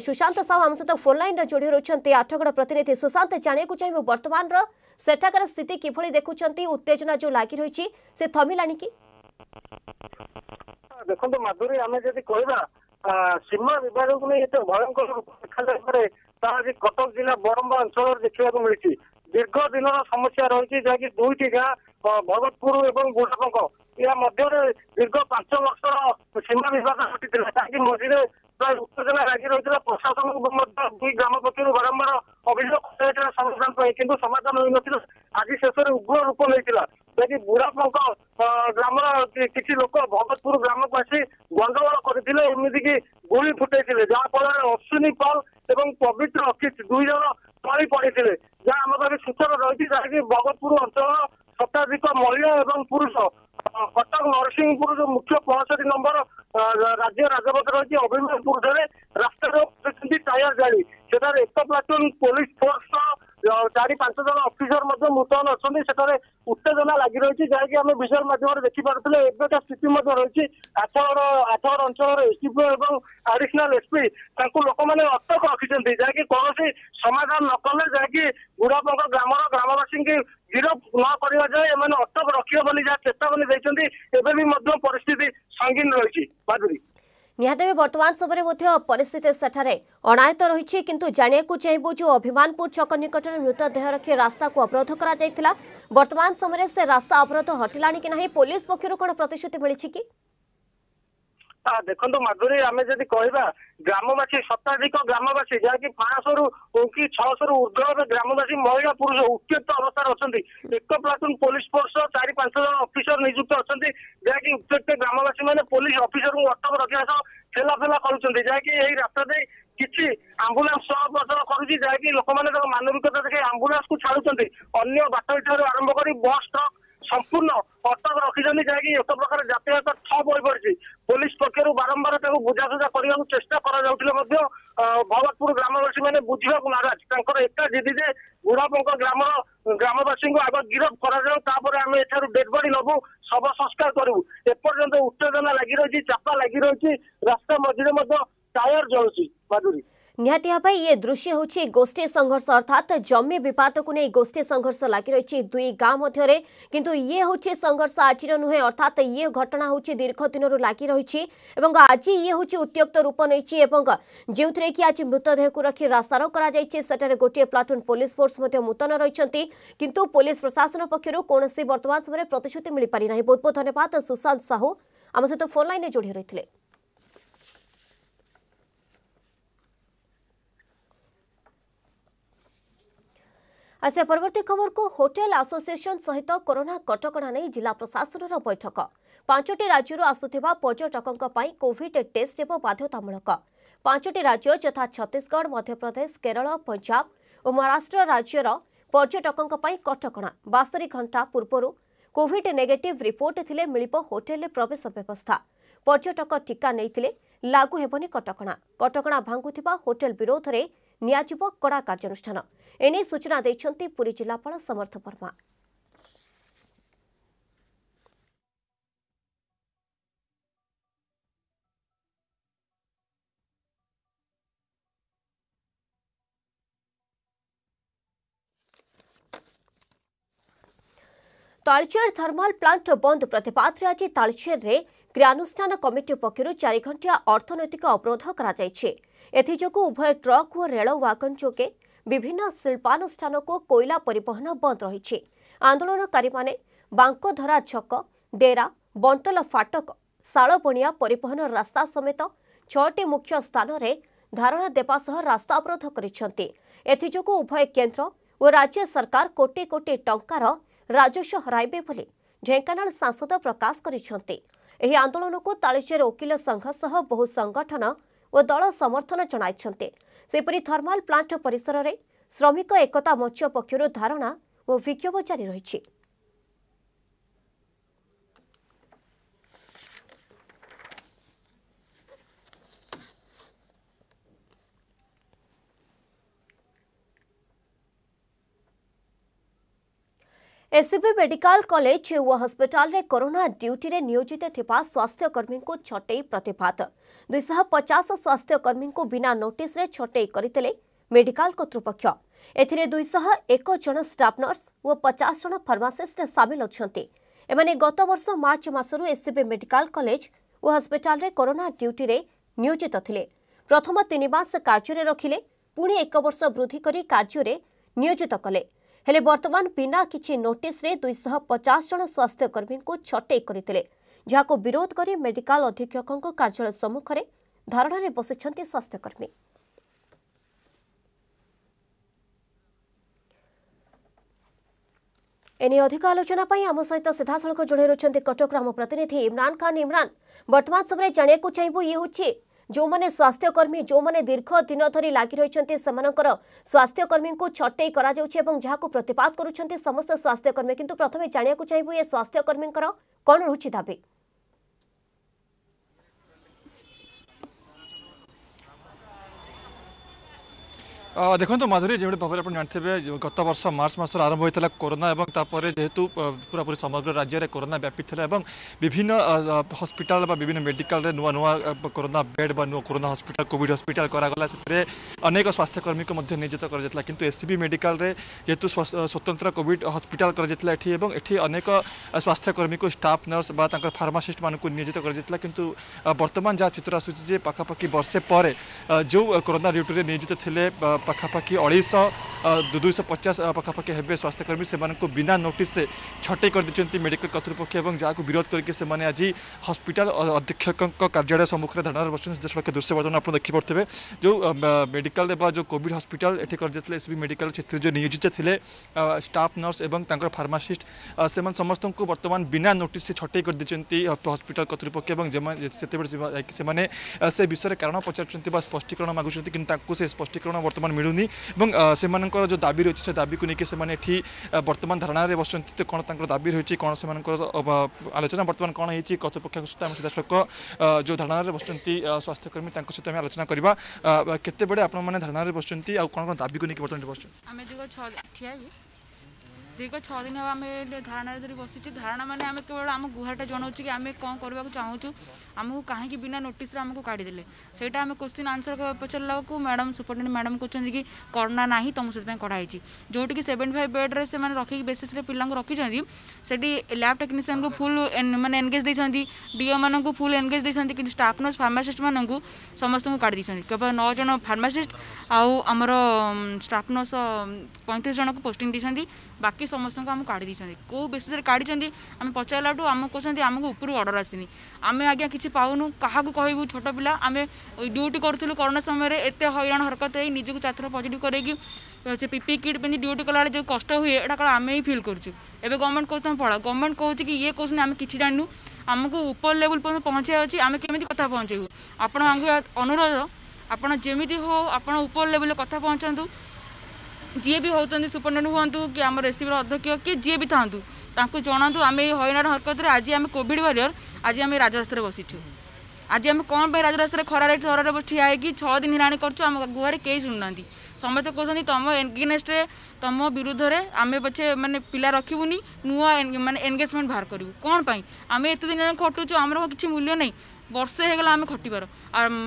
ସୁଶାନ୍ତ ସାହୁ ଆମ ସହିତ ଫୋନ୍ ଲାଇନ୍ରେ ଯୋଡ଼ି ରହୁଛନ୍ତି ଆଠଗଡ଼ ପ୍ରତିନିଧି ସୁଶାନ୍ତ ଜାଣିବାକୁ ଚାହିଁବୁ ବର୍ତ୍ତମାନ ଆଫଗାନର ସେଠାକାର ସ୍ଥିତି କିଭଳି ଦେଖୁଛନ୍ତି ଉତ୍ତେଜନା ଯୋଉ ଲାଗି ରହିଛି ସେ ଥମିଲାଣି କି ଦେଖନ୍ତୁ ମାଧୁରୀ ଆମେ ଯଦି କହିବା ସୀମା ବିବାଦକୁ ନେଇ ଏତେ ଭୟଙ୍କର ରୂପ ଦେଖାଯାଇପାରେ ତାହା ଆଜି କଟକ ଜିଲ୍ଲା ବରମ୍ବା ଅଞ୍ଚଳରେ ଦେଖିବାକୁ ମିଳିଛି ଦୀର୍ଘ ଦିନର ସମସ୍ୟା ରହିଛି ଯାହାକି ଦୁଇଟି ଗାଁ ଭଗତପୁର ଏବଂ ବୁଢାପଙ୍କ ଏହା ମଧ୍ୟରେ ଦୀର୍ଘ ପାଞ୍ଚ ବର୍ଷର ସୀମା ବିବାଦ ଘଟିଥିଲା ଯାହାକି ମଝିରେ ପ୍ରାୟ ଉତ୍ତେଜନା ଲାଗି ରହିଥିଲା ପ୍ରଶାସନକୁ ମଧ୍ୟ ଦୁଇ ଗ୍ରାମ ପକ୍ଷରୁ ବାରମ୍ବାର ଅଭିଯୋଗ କରାଯାଇଥିଲା ସମାଧାନ ପାଇଁ କିନ୍ତୁ ସମାଧାନ ହୋଇନଥିଲା ଆଜି ଶେଷରେ ଉଗ୍ର ରୂପ ନେଇଥିଲା ଯଦି ବୁରାପଙ୍କ ଗ୍ରାମର କିଛି ଲୋକ ଭଗତପୁର ଗ୍ରାମକୁ ଆସି ଗଣ୍ଡଗୋଳ କରିଥିଲେ ଏମିତିକି ଗୁଳି ଫୁଟେଇଥିଲେ ଯାହାଫଳରେ ଅଶ୍ୱିନୀ ପାଲ ଏବଂ ପବିତ୍ର ଅକ୍ଷିତ ଦୁଇ ଜଣ ତଳି ପଡ଼ିଥିଲେ ଯାହା ଆମ ପାଖରେ ସୂଚନା ରହିଛି ଯାହାକି ଭଗତପୁର ଅଞ୍ଚଳର ଶତାଧିକ ମହିଳା ଏବଂ ପୁରୁଷ କଟକ ନରସିଂହପୁର ଯୋଉ ମୁଖ୍ୟ ପଞ୍ଚଷଠି ନମ୍ବର ରାଜ୍ୟ ରାଜପଥ ରହିଛି ଅଭିମପୁର ଠାରେ ରାସ୍ତାରେ କରିଛନ୍ତି ଟାୟାର ଜାଳି ସେଠାରେ ଏକ ପ୍ଲାଟୁନ୍ ପୋଲିସ ଫୋର୍ସ ଚାରି ପାଞ୍ଚ ଜଣ ଅଫିସର ମଧ୍ୟ ମୁତୟନ ଅଛନ୍ତି ସେଠାରେ ଉତ୍ତେଜନା ଲାଗି ରହିଛି ଯାହାକି ଆମେ ଭିଜୁଆଲ ମାଧ୍ୟମରେ ଦେଖିପାରୁଥିଲେ ଏବେ ଏବେକା ସ୍ଥିତି ମଧ୍ୟ ରହିଛି ଆଠଗଡ଼ ଆଠଗଡ଼ ଅଞ୍ଚଳର ଏସ୍ଡିପିଓ ଏବଂ ଆଡିସନାଲ ଏସ୍ପି ତାଙ୍କୁ ଲୋକମାନେ ଅଟକ ରଖିଛନ୍ତି ଯାହାକି କୌଣସି ସମାଧାନ ନ କଲେ ଯାହାକି ବୁଢ଼ାପଙ୍କ ଗ୍ରାମର ଗ୍ରାମବାସୀଙ୍କୁ ଗିରଫ ନ କରିବା ଯାଏଁ ଏମାନେ ଅଟକ ରଖିବ ବୋଲି ଯାହା ଚେତାବନୀ ଦେଇଛନ୍ତି ଏବେ ବି ମଧ୍ୟ ପରିସ୍ଥିତି ସଙ୍ଗୀନ ରହିଛି ମାଧୁରୀ ନିହାତି ଭାବେ ବର୍ତ୍ତମାନ ସମୟରେ ମଧ୍ୟ ପରିସ୍ଥିତି ସେଠାରେ ଅଣାୟତ ରହିଛି କିନ୍ତୁ ଜାଣିବାକୁ ଚାହିଁବୁ ଯେଉଁ ଅଭିମାନପୁର ଛକ ନିକଟରେ ମୃତଦେହ ରଖି ରାସ୍ତାକୁ ଅବରୋଧ କରାଯାଇଥିଲା ବର୍ତ୍ତମାନ ସମୟରେ ସେ ରାସ୍ତା ଅବରୋଧ ହଟିଲାଣି କି ନାହିଁ ପୋଲିସ ପକ୍ଷରୁ କ'ଣ ପ୍ରତିଶ୍ରୁତି ମିଳିଛି କି ଦେଖନ୍ତୁ ମାଧୁରୀ ଆମେ ଯଦି କହିବା ଗ୍ରାମବାସୀ ଶତାଧିକ ଗ୍ରାମବାସୀ ଯାହାକି ପାଞ୍ଚଶହରୁ କି ଛଅଶହରୁ ଉର୍ଦ୍ଧ୍ୱ ହେବେ ଗ୍ରାମବାସୀ ମହିଳା ପୁରୁଷ ଉତ୍ତ୍ୟକ୍ତ ଅବସ୍ଥାରେ ଅଛନ୍ତି ଏକ ପ୍ଲାଟୁନ୍ ପୋଲିସ ଫୋର୍ସର ଚାରି ପାଞ୍ଚ ଜଣ ଅଫିସର ନିଯୁକ୍ତ ଅଛନ୍ତି ଯାହାକି ଉତ୍ତ୍ୟକ୍ତ ଗ୍ରାମବାସୀ ମାନେ ପୋଲିସ ଅଫିସରଙ୍କୁ ଅଟକ ରଖିବା ସହ ଠେଲା ଫେଲା କରୁଛନ୍ତି ଯାହାକି ଏହି ରାସ୍ତା ଦେଇ କିଛି ଆମ୍ବୁଲାନ୍ସ ଚଳପ୍ରଚଳ କରୁଛି ଯାହାକି ଲୋକମାନେ ତାଙ୍କ ମାନବିକତା ଦେଖି ଆମ୍ବୁଲାନ୍ସକୁ ଛାଡୁଛନ୍ତି ଅନ୍ୟ ବାଟୋଇ ଠାରୁ ଆରମ୍ଭ କରି ବସ୍ ଟ୍ରକ୍ সম্পূর্ণ ଅଟକ ରଖିଛନ୍ତି ଯାହାକି ଏକ ପ୍ରକାର ଜାତୀୟତା ଠପ୍ ହୋଇପଡ଼ିଛି ପୋଲିସ ପକ୍ଷରୁ ବାରମ୍ବାର ତାକୁ ବୁଝାସୁଝା କରିବାକୁ ଚେଷ୍ଟା କରାଯାଉଥିଲେ ମଧ୍ୟ ଭଗତପୁର ଗ୍ରାମବାସୀ ମାନେ ବୁଝିବାକୁ ନାରାଜ ତାଙ୍କର ଏକା ଜିଦି ଯେ ବୁଢ଼ାପଙ୍କ ଗ୍ରାମର ଗ୍ରାମବାସୀଙ୍କୁ ଆଗ ଗିରଫ କରାଯାଉ ତାପରେ ଆମେ ଏଠାରୁ ଡେଡ୍ ବଡି ନବୁ ଶବ ସଂସ୍କାର କରିବୁ ଏପର୍ଯ୍ୟନ୍ତ ଉତ୍ତେଜନା ଲାଗି ରହିଛି ଚାପା ଲାଗି ରହିଛି ରାସ୍ତା ମଝିରେ ମଧ୍ୟ ଟାୟାର ଜଳୁଛି ମାଧୁରୀ निहाती ये दृश्य हूँ गोष्ठी संघर्ष अर्थात जमी विपाद को नहीं गोष्ठी संघर्ष लगि रही दुई गाँव मध्य किंतु ये हूँ संघर्ष आज नुहे अर्थात ये घटना हूँ दीर्घ दिन लग रही आज ये हूँ उत्त्यक्त रूप नहीं जो थे कि आज मृतदेह को रखी कर करें गोटे प्लाटून पुलिस फोर्स मुतयन रही कि पुलिस प्रशासन पक्षर कौन बर्तमान समय प्रतिश्रुति मिल पारिना बहुत बहुत धन्यवाद सुशांत साहू आम सहित फोन लाइन जोड़ी रही ଆସିବା ପରବର୍ତ୍ତୀ ଖବରକୁ ହୋଟେଲ ଆସୋସିଏସନ ସହିତ କରୋନା କଟକଣା ନେଇ ଜିଲ୍ଲା ପ୍ରଶାସନର ବୈଠକ ପାଞ୍ଚଟି ରାଜ୍ୟରୁ ଆସୁଥିବା ପର୍ଯ୍ୟଟକଙ୍କ ପାଇଁ କୋଭିଡ୍ ଟେଷ୍ଟ ହେବ ବାଧ୍ୟତାମୂଳକ ପାଞ୍ଚଟି ରାଜ୍ୟ ଯଥା ଛତିଶଗଡ଼ ମଧ୍ୟପ୍ରଦେଶ କେରଳ ପଞ୍ଜାବ ଓ ମହାରାଷ୍ଟ୍ର ରାଜ୍ୟର ପର୍ଯ୍ୟଟକଙ୍କ ପାଇଁ କଟକଣା ବାସ୍ତରୀ ଘଣ୍ଟା ପୂର୍ବରୁ କୋଭିଡ୍ ନେଗେଟିଭ୍ ରିପୋର୍ଟ ଥିଲେ ମିଳିବ ହୋଟେଲରେ ପ୍ରବେଶ ବ୍ୟବସ୍ଥା ପର୍ଯ୍ୟଟକ ଟିକା ନେଇଥିଲେ ଲାଗୁ ହେବନି କଟକଣା କଟକଣା ଭାଙ୍ଗୁଥିବା ହୋଟେଲ ବିରୋଧରେ ନିଆଯିବ କଡ଼ା କାର୍ଯ୍ୟାନୁଷ୍ଠାନ ଏନେଇ ସୂଚନା ଦେଇଛନ୍ତି ପୁରୀ ଜିଲ୍ଲାପାଳ ସମର୍ଥ ବର୍ମା ତାଳଚେର ଥର୍ମାଲ ପ୍ଲାଣ୍ଟ ବନ୍ଦ ପ୍ରତିବାଦରେ ଆଜି ତାଳଚେରରେ କ୍ରିୟାନୁଷ୍ଠାନ କମିଟି ପକ୍ଷରୁ ଚାରିଘଣ୍ଟିଆ ଅର୍ଥନୈତିକ ଅବରୋଧ କରାଯାଇଛି ଏଥିଯୋଗୁଁ ଉଭୟ ଟ୍ରକ୍ ଓ ରେଳ ୱାଗନ ଯୋଗେ ବିଭିନ୍ନ ଶିଳ୍ପାନୁଷ୍ଠାନକୁ କୋଇଲା ପରିବହନ ବନ୍ଦ ରହିଛି ଆନ୍ଦୋଳନକାରୀମାନେ ବାଙ୍କଧରା ଛକ ଡେରା ବଣ୍ଟଲ ଫାଟକ ଶାଳବଣିଆ ପରିବହନ ରାସ୍ତା ସମେତ ଛଅଟି ମୁଖ୍ୟ ସ୍ଥାନରେ ଧାରଣା ଦେବା ସହ ରାସ୍ତା ଅବରୋଧ କରିଛନ୍ତି ଏଥିଯୋଗୁଁ ଉଭୟ କେନ୍ଦ୍ର ଓ ରାଜ୍ୟ ସରକାର କୋଟି କୋଟି ଟଙ୍କାର ରାଜସ୍ୱ ହରାଇବେ ବୋଲି ଢେଙ୍କାନାଳ ସାଂସଦ ପ୍ରକାଶ କରିଛନ୍ତି ଏହି ଆନ୍ଦୋଳନକୁ ତାଳିଚେର ଓକିଲ ସଂଘ ସହ ବହୁ ସଂଗଠନ ଓ ଦଳ ସମର୍ଥନ ଜଣାଇଛନ୍ତି ସେହିପରି ଥର୍ମାଲ୍ ପ୍ଲାଣ୍ଟ ପରିସରରେ ଶ୍ରମିକ ଏକତା ମଞ୍ଚ ପକ୍ଷରୁ ଧାରଣା ଓ ବିକ୍ଷୋଭ ଜାରି ରହିଛି એસસીબી મેડિકલ કોલેજ વ હસ્પિટાલରେ କରୋନା ଡ୍ୟୁଟିରେ ନିୟୋଜିତ ଥିବା ସ୍ୱାସ୍ଥ୍ୟକର୍ମୀଙ୍କୁ ଛଟେଇ ପ୍ରତିବାଦ ଦୁଇଶହ ପଚାଶ ସ୍ୱାସ୍ଥ୍ୟକର୍ମୀଙ୍କୁ ବିନା ନୋଟିସ୍ରେ ଛଟେଇ କରିଥିଲେ ମେଡିକାଲ କର୍ତ୍ତୃପକ୍ଷ ଏଥିରେ ଦୁଇଶହ ଏକ ଜଣ ଷ୍ଟାଫ୍ ନର୍ସ ଓ ପଚାଶ ଜଣ ଫାର୍ମାସିଷ୍ଟ ସାମିଲ ଅଛନ୍ତି ଏମାନେ ଗତବର୍ଷ ମାର୍ଚ୍ଚ ମାସରୁ ଏସ୍ସିବି ମେଡିକାଲ କଲେଜ ଓ ହସ୍ପିଟାଲରେ କରୋନା ଡ୍ୟୁଟିରେ ନିୟୋଜିତ ଥିଲେ ପ୍ରଥମ ତିନି ମାସ କାର୍ଯ୍ୟରେ ରଖିଲେ ପୁଣି ଏକ ବର୍ଷ ବୃଦ୍ଧି କରି କାର୍ଯ୍ୟରେ ନିୟୋଜିତ କଲେ ହେଲେ ବର୍ତ୍ତମାନ ବିନା କିଛି ନୋଟିସ୍ରେ ଦୁଇଶହ ପଚାଶ ଜଣ ସ୍ୱାସ୍ଥ୍ୟକର୍ମୀଙ୍କୁ ଛଟେଇ କରିଥିଲେ ଯାହାକୁ ବିରୋଧ କରି ମେଡିକାଲ ଅଧୀକ୍ଷକଙ୍କ କାର୍ଯ୍ୟାଳୟ ସମ୍ମୁଖରେ ଧାରଣାରେ ବସିଛନ୍ତି ସ୍ୱାସ୍ଥ୍ୟକର୍ମୀ এনে অধিক আলোচনা পাই আম সহিত সিধাসলখ যোড়ে রয়েছেন কটক রাম প্রতিনিধি ইমরান খান ইমরান বর্তমান সময় জাঁয়া চাইবু ইয়ে হচ্ছে जो मैंने स्वास्थ्यकर्मी जो मैंने दीर्घ दिन धरी लग रही स्वास्थ्यकर्मी को छटे कर समस्त स्वास्थ्यकर्मी कितु प्रथम जानकारी चाहिए स्वास्थ्यकर्मी कौन रुचि दावी देखो माधुरी जो भाव में जानते हैं गत वर्ष मार्च मस आरंभ होता कोरोना और तापर जेहेतु पूरापूरी समग्र राज्य में कोरोना व्यापी थी और विभिन्न हस्पिटाल विभिन्न मेडिकल नुआ नुआ कोरोना बेड बा नुआ कोरोना हस्पिटा कोविड हस्पिटाल कराला से अनेक स्वास्थ्यकर्मी को नियोजित कर कितु एससीबी मेडिकल जेहेतु स्वतंत्र कॉविड हस्पिटाल कराला स्वास्थ्यकर्मी को स्टाफ नर्स फार्मासीस्ट मानक नियोजित कराला कितु बर्तमान जहाँ चित्र आसूँ पाखापाखि बर्षे पर जो कोरोना ड्यूटी नियोजित थे ପାଖାପାଖି ଅଢ଼େଇଶହ ଦୁଇଶହ ପଚାଶ ପାଖାପାଖି ହେବେ ସ୍ୱାସ୍ଥ୍ୟକର୍ମୀ ସେମାନଙ୍କୁ ବିନା ନୋଟିସ୍ରେ ଛଟେଇ କରିଦେଇଛନ୍ତି ମେଡ଼ିକାଲ କର୍ତ୍ତୃପକ୍ଷ ଏବଂ ଯାହାକୁ ବିରୋଧ କରିକି ସେମାନେ ଆଜି ହସ୍ପିଟାଲ ଅଧୀକ୍ଷକଙ୍କ କାର୍ଯ୍ୟାଳୟ ସମ୍ମୁଖରେ ଧାରଣାରେ ବସିଛନ୍ତି ସଡ଼କ ଦୃଶ୍ୟବର୍ତ୍ତନ ଆପଣ ଦେଖିପାରୁଥିବେ ଯେଉଁ ମେଡ଼ିକାଲ ବା ଯେଉଁ କୋଭିଡ଼ ହସ୍ପିଟାଲ ଏଠି କରିଯାଇଥିଲେ ଏସ୍ବି ମେଡ଼ିକାଲ ସେଥିରେ ଯେଉଁ ନିୟୋଜିତ ଥିଲେ ଷ୍ଟାଫ୍ ନର୍ସ ଏବଂ ତାଙ୍କର ଫାର୍ମାସିଷ୍ଟ ସେମାନେ ସମସ୍ତଙ୍କୁ ବର୍ତ୍ତମାନ ବିନା ନୋଟିସ୍ରେ ଛଟେଇ କରିଦେଇଛନ୍ତି ହସ୍ପିଟାଲ କର୍ତ୍ତୃପକ୍ଷ ଏବଂ ସେତେବେଳେ ସେମାନେ ସେ ବିଷୟରେ କାରଣ ପଚାରୁଛନ୍ତି ବା ସ୍ପଷ୍ଟୀକରଣ ମାଗୁଛନ୍ତି କିନ୍ତୁ ତାଙ୍କୁ ସେ ସ୍ପଷ୍ଟୀକରଣ ବର୍ତ୍ତମାନ ମିଳୁନି ଏବଂ ସେମାନଙ୍କର ଯେଉଁ ଦାବି ରହିଛି ସେ ଦାବିକୁ ନେଇକି ସେମାନେ ଏଠି ବର୍ତ୍ତମାନ ଧାରଣାରେ ବସୁଛନ୍ତି ତ କ'ଣ ତାଙ୍କର ଦାବି ରହିଛି କ'ଣ ସେମାନଙ୍କର ଆଲୋଚନା ବର୍ତ୍ତମାନ କ'ଣ ହେଇଛି କର୍ତ୍ତୃପକ୍ଷଙ୍କ ସହିତ ଆମେ ସିଧାସଳଖ ଯେଉଁ ଧାରଣାରେ ବସୁଛନ୍ତି ସ୍ୱାସ୍ଥ୍ୟକର୍ମୀ ତାଙ୍କ ସହିତ ଆମେ ଆଲୋଚନା କରିବା କେତେବେଳେ ଆପଣମାନେ ଧାରଣାରେ ବସୁଛନ୍ତି ଆଉ କ'ଣ କ'ଣ ଦାବିକୁ ନେଇକି ବର୍ତ୍ତମାନ ବସୁଛନ୍ତି ଆମେ दीर्घ छः दिन हम आम धारणा धरी बस धारणा मैंने आम केवल आम गुहटा जनाऊँ कि आम कौन करवाक चाहूँ आमको कहीं बिना नोटिस आमको दे से आम क्वेश्चन आंसर पचारा को मैडम सुपरटेड मैडम कहते कि करोना ना तुम से कढ़ाई जोटी सेवेन्टी फाइव बेड्रे से रखिक बेसीस पिला रखी सेब टेक्नीसीयन को फुल मैंने एनगेज देती डीओ मान फुल एनगेज देती कितनी स्टाफ नर्स फार्मासीस्ट मानक समस्त को काढ़ी केवल नौज फार्मासीस्ट आउ आमर स्टाफ नर्स पैंतीस जन को पोस्ट देती बाकी କି ସମସ୍ତଙ୍କୁ ଆମକୁ କାଢ଼ି ଦେଇଛନ୍ତି କେଉଁ ବେସିସ୍ରେ କାଢ଼ିଛନ୍ତି ଆମେ ପଚାରିଲାଠୁ ଆମକୁ କହୁଛନ୍ତି ଆମକୁ ଉପରୁ ଅର୍ଡ଼ର ଆସିନି ଆମେ ଆଜ୍ଞା କିଛି ପାଉନୁ କାହାକୁ କହିବୁ ଛୋଟ ପିଲା ଆମେ ଡ୍ୟୁଟି କରୁଥିଲୁ କରୋନା ସମୟରେ ଏତେ ହଇରାଣ ହରକତ ହେଇ ନିଜକୁ ଚାରିଥର ପଜିଟିଭ୍ କରେଇକି ସେ ପିପି କିଟ୍ ପିନ୍ଧି ଡ୍ୟୁଟି କଲାବେଳେ ଯେଉଁ କଷ୍ଟ ହୁଏ ଏଇଟା କାଳେ ଆମେ ହିଁ ଫିଲ୍ କରୁଛୁ ଏବେ ଗଭର୍ଣ୍ଣମେଣ୍ଟ କହୁଛି ତମେ ପଳାଅ ଗଭର୍ଣ୍ଣମେଣ୍ଟ କହୁଛି କି ଇଏ କହୁଛନ୍ତି ଆମେ କିଛି ଜାଣିନୁ ଆମକୁ ଉପର ଲେବୁଲ୍ ପର୍ଯ୍ୟନ୍ତ ପହଞ୍ଚାଇବା ଅଛି ଆମେ କେମିତି କଥା ପହଞ୍ଚାଇବୁ ଆପଣଙ୍କୁ ଅନୁରୋଧ ଆପଣ ଯେମିତି ହଉ ଆପଣ ଉପର ଲେବୁଲ୍ରେ କଥା ପହଞ୍ଚନ୍ତୁ ଯିଏ ବି ହେଉଛନ୍ତି ସୁପରିଟେଣ୍ଡେଣ୍ଟ ହୁଅନ୍ତୁ କି ଆମ ରେସିପିର ଅଧ୍ୟକ୍ଷ କି ଯିଏ ବି ଥାଆନ୍ତୁ ତାଙ୍କୁ ଜଣାନ୍ତୁ ଆମେ ଏଇ ହଇରାଣ ହରକତରେ ଆଜି ଆମେ କୋଭିଡ଼ ୱାରିୟର ଆଜି ଆମେ ରାଜରାସ୍ତାରେ ବସିଛୁ ଆଜି ଆମେ କ'ଣ ପାଇଁ ରାଜରାସ୍ତାରେ ଖରାରେ ଥରରେ ଠିଆ ହେଇକି ଛଅ ଦିନ ହେଲାଣି କରୁଛୁ ଆମ ଗୁହାରେ କେହି ଶୁଣୁନାହାନ୍ତି ସମସ୍ତେ କହୁଛନ୍ତି ତୁମ ଏନ୍ଗେନେଷ୍ଟରେ ତୁମ ବିରୁଦ୍ଧରେ ଆମେ ପଛେ ମାନେ ପିଲା ରଖିବୁନି ନୂଆ ମାନେ ଏନ୍ଗେଜମେଣ୍ଟ ବାହାର କରିବୁ କ'ଣ ପାଇଁ ଆମେ ଏତେ ଦିନ ଖଟୁଛୁ ଆମର କିଛି ମୂଲ୍ୟ ନାହିଁ ବର୍ଷେ ହେଇଗଲା ଆମେ ଖଟିବାର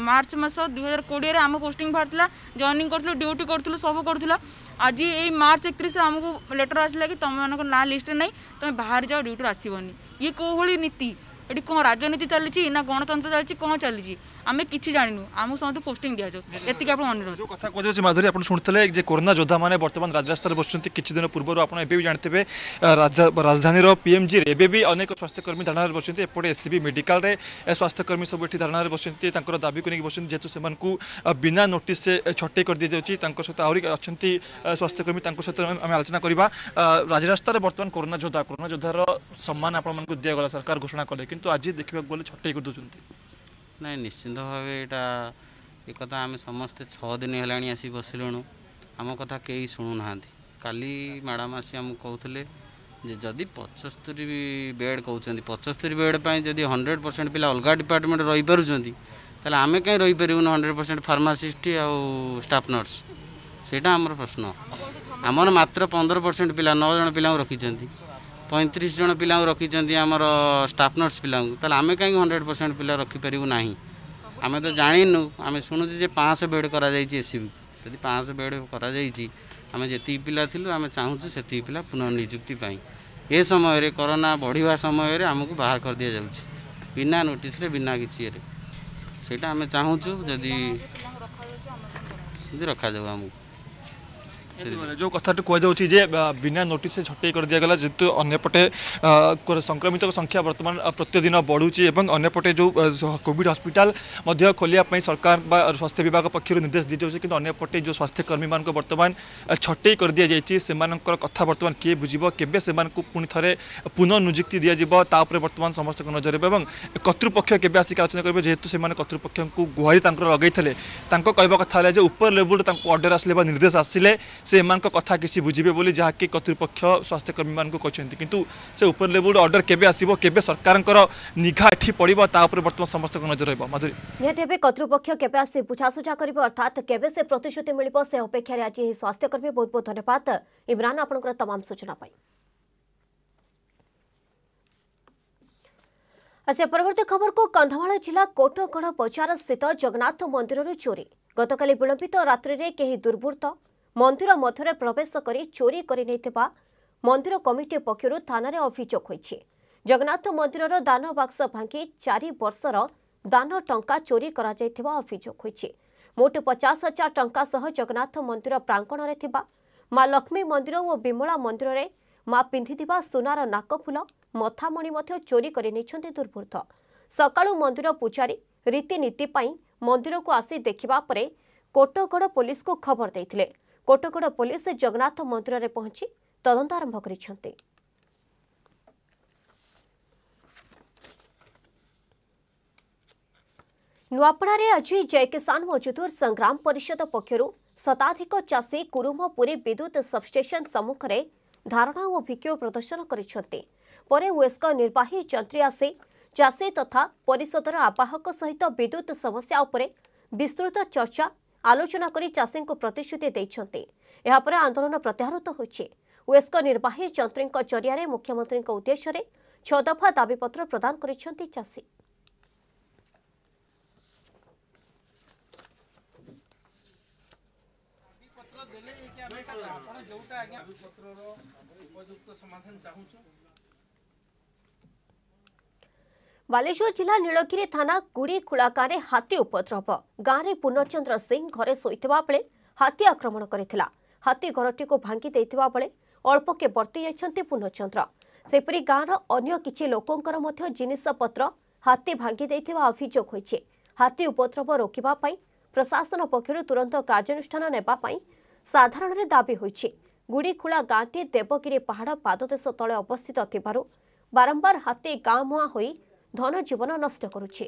ମାର୍ଚ୍ଚ ମାସ ଦୁଇ ହଜାର କୋଡ଼ିଏରେ ଆମ ପୋଷ୍ଟିଂ ବାହାରିଥିଲା ଜଏନିଂ କରୁଥିଲୁ ଡ୍ୟୁଟି କରୁଥିଲୁ ସବୁ କରୁଥିଲା আজ এই মার্চ একত্রিশ আমি লেটর আসলে কি তোমার না লিষ্টে নাই তুমি বাহারি যাও ডিউটি আসবনি ইয়ে কোভাবে নীতি এটি কোণ রাজনীতি চালছে না গণতন্ত্র চালছে কোণ চালছে ଆମେ କିଛି ଜାଣିନୁ ଆମକୁ ସମସ୍ତେ ପୋଷ୍ଟିଂ ଦିଆଯାଉ ଏତିକି ଆପଣ ଅନୁରୋଧ ଯେଉଁ କଥା କୁହାଯାଉଛି ମାଧୁରୀ ଆପଣ ଶୁଣିଥିଲେ ଯେ କରୋନା ଯୋଦ୍ଧାମାନେ ବର୍ତ୍ତମାନ ରାଜରାସ୍ତାରେ ବସୁଛନ୍ତି କିଛି ଦିନ ପୂର୍ବରୁ ଆପଣ ଏବେ ବି ଜାଣିଥିବେ ରାଜଧାନୀର ପିଏମ୍ଜିରେ ଏବେ ବି ଅନେକ ସ୍ୱାସ୍ଥ୍ୟକର୍ମୀ ଧାରଣାରେ ବସିଛନ୍ତି ଏପଟେ ଏସ୍ସିବି ମେଡିକାଲରେ ସ୍ୱାସ୍ଥ୍ୟକର୍ମୀ ସବୁ ଏଠି ଧାରଣାରେ ବସିଛନ୍ତି ତାଙ୍କର ଦାବିକୁ ନେଇକି ବସିଛନ୍ତି ଯେହେତୁ ସେମାନଙ୍କୁ ବିନା ନୋଟିସ୍ରେ ଛଟେଇ କରିଦିଆଯାଉଛି ତାଙ୍କ ସହିତ ଆହୁରି ଅଛନ୍ତି ସ୍ୱାସ୍ଥ୍ୟକର୍ମୀ ତାଙ୍କ ସହିତ ଆମେ ଆଲୋଚନା କରିବା ରାଜରାସ୍ତାରେ ବର୍ତ୍ତମାନ କରୋନା ଯୋଦ୍ଧା କରୋନା ଯୋଦ୍ଧାର ସମ୍ମାନ ଆପଣମାନଙ୍କୁ ଦିଆଗଲା ସରକାର ଘୋଷଣା କଲେ କିନ୍ତୁ ଆଜି ଦେଖିବାକୁ ଗଲେ ଛଟେଇ କରିଦେଉଛନ୍ତି ନାଇଁ ନିଶ୍ଚିନ୍ତ ଭାବେ ଏଇଟା ଏ କଥା ଆମେ ସମସ୍ତେ ଛଅ ଦିନ ହେଲାଣି ଆସି ବସିଲୁଣୁ ଆମ କଥା କେହି ଶୁଣୁନାହାନ୍ତି କାଲି ମ୍ୟାଡ଼ାମ୍ ଆସି ଆମକୁ କହୁଥିଲେ ଯେ ଯଦି ପଞ୍ଚସ୍ତରୀ ବେଡ୍ କହୁଛନ୍ତି ପଞ୍ଚସ୍ତରୀ ବେଡ୍ ପାଇଁ ଯଦି ହଣ୍ଡ୍ରେଡ଼ ପରସେଣ୍ଟ ପିଲା ଅଲଗା ଡିପାର୍ଟମେଣ୍ଟ ରହିପାରୁଛନ୍ତି ତାହେଲେ ଆମେ କାହିଁ ରହିପାରିବୁନି ହଣ୍ଡ୍ରେଡ଼ ପରସେଣ୍ଟ ଫାର୍ମାସିଷ୍ଟ ଆଉ ଷ୍ଟାଫ୍ ନର୍ସ ସେଇଟା ଆମର ପ୍ରଶ୍ନ ଆମର ମାତ୍ର ପନ୍ଦର ପରସେଣ୍ଟ ପିଲା ନଅ ଜଣ ପିଲାଙ୍କୁ ରଖିଛନ୍ତି ପଇଁତିରିଶ ଜଣ ପିଲାଙ୍କୁ ରଖିଛନ୍ତି ଆମର ଷ୍ଟାଫ୍ ନର୍ସ ପିଲାଙ୍କୁ ତାହେଲେ ଆମେ କାହିଁକି ହଣ୍ଡ୍ରେଡ଼୍ ପରସେଣ୍ଟ ପିଲା ରଖିପାରିବୁ ନାହିଁ ଆମେ ତ ଜାଣିନୁ ଆମେ ଶୁଣୁଛୁ ଯେ ପାଞ୍ଚଶହ ବେଡ଼୍ କରାଯାଇଛି ଏସିବିକୁ ଯଦି ପାଞ୍ଚଶହ ବେଡ଼୍ କରାଯାଇଛି ଆମେ ଯେତିକି ପିଲା ଥିଲୁ ଆମେ ଚାହୁଁଛୁ ସେତିକି ପିଲା ପୁନଃନିଯୁକ୍ତି ପାଇଁ ଏ ସମୟରେ କରୋନା ବଢ଼ିବା ସମୟରେ ଆମକୁ ବାହାର କରିଦିଆଯାଉଛି ବିନା ନୋଟିସ୍ରେ ବିନା କିଛି ଇଏରେ ସେଇଟା ଆମେ ଚାହୁଁଛୁ ଯଦି ରଖାଯାଉ ଆମକୁ ଯେଉଁ କଥାଟି କୁହାଯାଉଛି ଯେ ବିନା ନୋଟିସ୍ରେ ଛଟେଇ କରିଦିଆଗଲା ଯେହେତୁ ଅନ୍ୟପଟେ ସଂକ୍ରମିତଙ୍କ ସଂଖ୍ୟା ବର୍ତ୍ତମାନ ପ୍ରତିଦିନ ବଢ଼ୁଛି ଏବଂ ଅନ୍ୟପଟେ ଯେଉଁ କୋଭିଡ଼୍ ହସ୍ପିଟାଲ ମଧ୍ୟ ଖୋଲିବା ପାଇଁ ସରକାର ବା ସ୍ୱାସ୍ଥ୍ୟ ବିଭାଗ ପକ୍ଷରୁ ନିର୍ଦ୍ଦେଶ ଦିଆଯାଉଛି କିନ୍ତୁ ଅନ୍ୟପଟେ ଯେଉଁ ସ୍ୱାସ୍ଥ୍ୟକର୍ମୀମାନଙ୍କୁ ବର୍ତ୍ତମାନ ଛଟେଇ କରିଦିଆଯାଇଛି ସେମାନଙ୍କର କଥା ବର୍ତ୍ତମାନ କିଏ ବୁଝିବ କେବେ ସେମାନଙ୍କୁ ପୁଣି ଥରେ ପୁନଃନିଯୁକ୍ତି ଦିଆଯିବ ତା ଉପରେ ବର୍ତ୍ତମାନ ସମସ୍ତଙ୍କ ନଜର ରହିବ ଏବଂ କର୍ତ୍ତୃପକ୍ଷ କେବେ ଆସିକି ଆଲୋଚନା କରିବେ ଯେହେତୁ ସେମାନେ କର୍ତ୍ତୃପକ୍ଷଙ୍କୁ ଗୁହାରି ତାଙ୍କର ଲଗେଇଥିଲେ ତାଙ୍କ କହିବା କଥା ହେଲା ଯେ ଉପର ଲେବୁଲରୁ ତାଙ୍କୁ ଅର୍ଡ଼ର ଆସିଲେ ବା ନିର୍ଦ୍ଦେଶ ଆସିଲେ से कथा किसी बुझे बोली जहाँकि कर्तृपक्ष स्वास्थ्यकर्मी मैं कितु उपर लेवल अर्डर के आसो सरकार निघा एटी पड़ बर्तमान समस्त नजर रहा माधुरी निहती कर प्रतिश्रुति मिल से अपेक्षा आज स्वास्थ्यकर्मी बहुत बहुत धन्यवाद इमरान आपंकर तमाम सूचना ଆସି ପରବର୍ତ୍ତୀ ଖବରକୁ କନ୍ଧମାଳ ଜିଲ୍ଲା କୋଟଗଡ଼ ବଜାର ସ୍ଥିତ ଜଗନ୍ନାଥ ମନ୍ଦିରରୁ ଚୋରି ଗତକାଲି ବିଳମ୍ବିତ ରାତ୍ରିରେ କେହି ଦୁର୍ବୃତ୍ତ ମନ୍ଦିର ମଧ୍ୟରେ ପ୍ରବେଶ କରି ଚୋରି କରିନେଇଥିବା ମନ୍ଦିର କମିଟି ପକ୍ଷରୁ ଥାନାରେ ଅଭିଯୋଗ ହୋଇଛି ଜଗନ୍ନାଥ ମନ୍ଦିରର ଦାନ ବାକ୍ସ ଭାଙ୍ଗି ଚାରି ବର୍ଷର ଦାନ ଟଙ୍କା ଚୋରି କରାଯାଇଥିବା ଅଭିଯୋଗ ହୋଇଛି ମୋଟ ପଚାଶ ହଜାର ଟଙ୍କା ସହ ଜଗନ୍ନାଥ ମନ୍ଦିର ପ୍ରାଙ୍ଗଣରେ ଥିବା ମା' ଲକ୍ଷ୍ମୀ ମନ୍ଦିର ଓ ବିମଳା ମନ୍ଦିରରେ ମା' ପିନ୍ଧିଥିବା ସୁନାର ନାକଫୁଲ ମଥାମଣି ମଧ୍ୟ ଚୋରି କରିନେଇଛନ୍ତି ଦୁର୍ବୃତ୍ତ ସକାଳୁ ମନ୍ଦିର ପୂଜାରୀ ରୀତିନୀତି ପାଇଁ ମନ୍ଦିରକୁ ଆସି ଦେଖିବା ପରେ କୋଟଗଡ଼ ପୋଲିସକୁ ଖବର ଦେଇଥିଲେ କୋଟଗଡ଼ ପୋଲିସ ଜଗନ୍ନାଥ ମନ୍ଦିରରେ ପହଞ୍ଚି ତଦନ୍ତ ଆରମ୍ଭ କରିଛନ୍ତି ନୂଆପଡ଼ାରେ ଆଜି ଜୟ କିଷାନ ମଜଦୁର ସଂଗ୍ରାମ ପରିଷଦ ପକ୍ଷରୁ ଶତାଧିକ ଚାଷୀ କୁରୁମପୁରୀ ବିଦ୍ୟୁତ୍ ସବ୍ଷ୍ଟେସନ୍ ସମ୍ମୁଖରେ ଧାରଣା ଓ ଭିକ୍ଷୋଭ ପ୍ରଦର୍ଶନ କରିଛନ୍ତି ପରେ ଓଏସ୍କ ନିର୍ବାହୀ ଯନ୍ତ୍ରୀ ଆସି ଚାଷୀ ତଥା ପରିଷଦର ଆବାହକ ସହିତ ବିଦ୍ୟୁତ୍ ସମସ୍ୟା ଉପରେ ବିସ୍ତୃତ ଚର୍ଚ୍ଚା ଆଲୋଚନା କରି ଚାଷୀଙ୍କୁ ପ୍ରତିଶ୍ରୁତି ଦେଇଛନ୍ତି ଏହାପରେ ଆନ୍ଦୋଳନ ପ୍ରତ୍ୟାହୃତ ହୋଇଛି ଓଏସ୍କ ନିର୍ବାହୀ ଯନ୍ତ୍ରୀଙ୍କ ଜରିଆରେ ମୁଖ୍ୟମନ୍ତ୍ରୀଙ୍କ ଉଦ୍ଦେଶ୍ୟରେ ଛଅ ଦଫା ଦାବିପତ୍ର ପ୍ରଦାନ କରିଛନ୍ତି ଚାଷୀ ଆପଣ ଯୋଉଟା ଆଜ୍ଞା ପତ୍ରର ଉପଯୁକ୍ତ ସମାଧାନ ଚାହୁଁଛୁ ବାଲେଶ୍ୱର ଜିଲ୍ଲା ନୀଳଗିରି ଥାନା ଗୁଡ଼ି ଖୋଳାକାରେ ହାତୀ ଉପଦ୍ରବ ଗାଁରେ ପୂର୍ଣ୍ଣଚନ୍ଦ୍ର ସିଂ ଘରେ ଶୋଇଥିବା ବେଳେ ହାତୀ ଆକ୍ରମଣ କରିଥିଲା ହାତୀ ଘରଟିକୁ ଭାଙ୍ଗି ଦେଇଥିବା ବେଳେ ଅଳ୍ପକେ ବର୍ତ୍ତି ଯାଇଛନ୍ତି ପୂର୍ଣ୍ଣଚନ୍ଦ୍ର ସେହିପରି ଗାଁର ଅନ୍ୟ କିଛି ଲୋକଙ୍କର ମଧ୍ୟ ଜିନିଷପତ୍ର ହାତୀ ଭାଙ୍ଗି ଦେଇଥିବା ଅଭିଯୋଗ ହୋଇଛି ହାତୀ ଉପଦ୍ରବ ରୋକିବା ପାଇଁ ପ୍ରଶାସନ ପକ୍ଷରୁ ତୁରନ୍ତ କାର୍ଯ୍ୟାନୁଷ୍ଠାନ ନେବା ପାଇଁ ସାଧାରଣରେ ଦାବି ହୋଇଛି ଗୁଡ଼ିଖୋଳା ଗାଁଟି ଦେବଗିରି ପାହାଡ଼ ପାଦଦେଶ ତଳେ ଅବସ୍ଥିତ ଥିବାରୁ ବାରମ୍ବାର ହାତୀ ଗାଁ ମୁହାଁ ହୋଇ ଧନଜୀବନ ନଷ୍ଟ କରୁଛି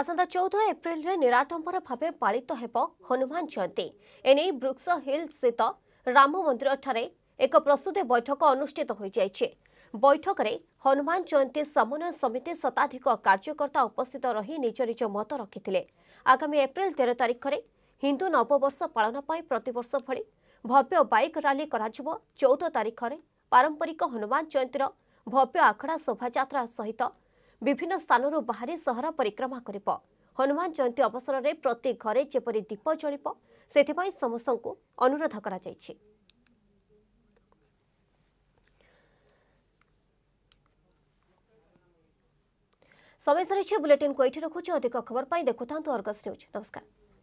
ଆସନ୍ତା ଚଉଦ ଏପ୍ରିଲରେ ନିରାଡମ୍ବର ଭାବେ ପାଳିତ ହେବ ହନୁମାନ ଜୟନ୍ତୀ ଏନେଇ ବୃକ୍ଷ ହିଲ୍ ସ୍ଥିତ ରାମ ମନ୍ଦିରଠାରେ ଏକ ପ୍ରସ୍ତୁତି ବୈଠକ ଅନୁଷ୍ଠିତ ହୋଇଯାଇଛି ବୈଠକରେ ହନୁମାନ ଜୟନ୍ତୀ ସମନ୍ୱୟ ସମିତି ଶତାଧିକ କାର୍ଯ୍ୟକର୍ତ୍ତା ଉପସ୍ଥିତ ରହି ନିଜ ନିଜ ମତ ରଖିଥିଲେ ଆଗାମୀ ଏପ୍ରିଲ ତେର ତାରିଖରେ ହିନ୍ଦୁ ନବବର୍ଷ ପାଳନ ପାଇଁ ପ୍ରତିବର୍ଷ ଭଳି ଭବ୍ୟ ବାଇକ୍ ରାଲି କରାଯିବ ଚଉଦ ତାରିଖରେ ପାରମ୍ପରିକ ହନୁମାନ ଜୟନ୍ତୀର ଭବ୍ୟ ଆଖଡ଼ା ଶୋଭାଯାତ୍ରା ସହିତ ବିଭିନ୍ନ ସ୍ଥାନରୁ ବାହାରି ସହର ପରିକ୍ରମା କରିବ ହନୁମାନ ଜୟନ୍ତୀ ଅବସରରେ ପ୍ରତି ଘରେ ଯେପରି ଦୀପ ଜଳିବ ସେଥିପାଇଁ ସମସ୍ତଙ୍କୁ ଅନୁରୋଧ କରାଯାଇଛି समय सारी बुलेटिन को ये रखुच्छे अधिक खबर पर देखु था अर्गस न्यूज नमस्कार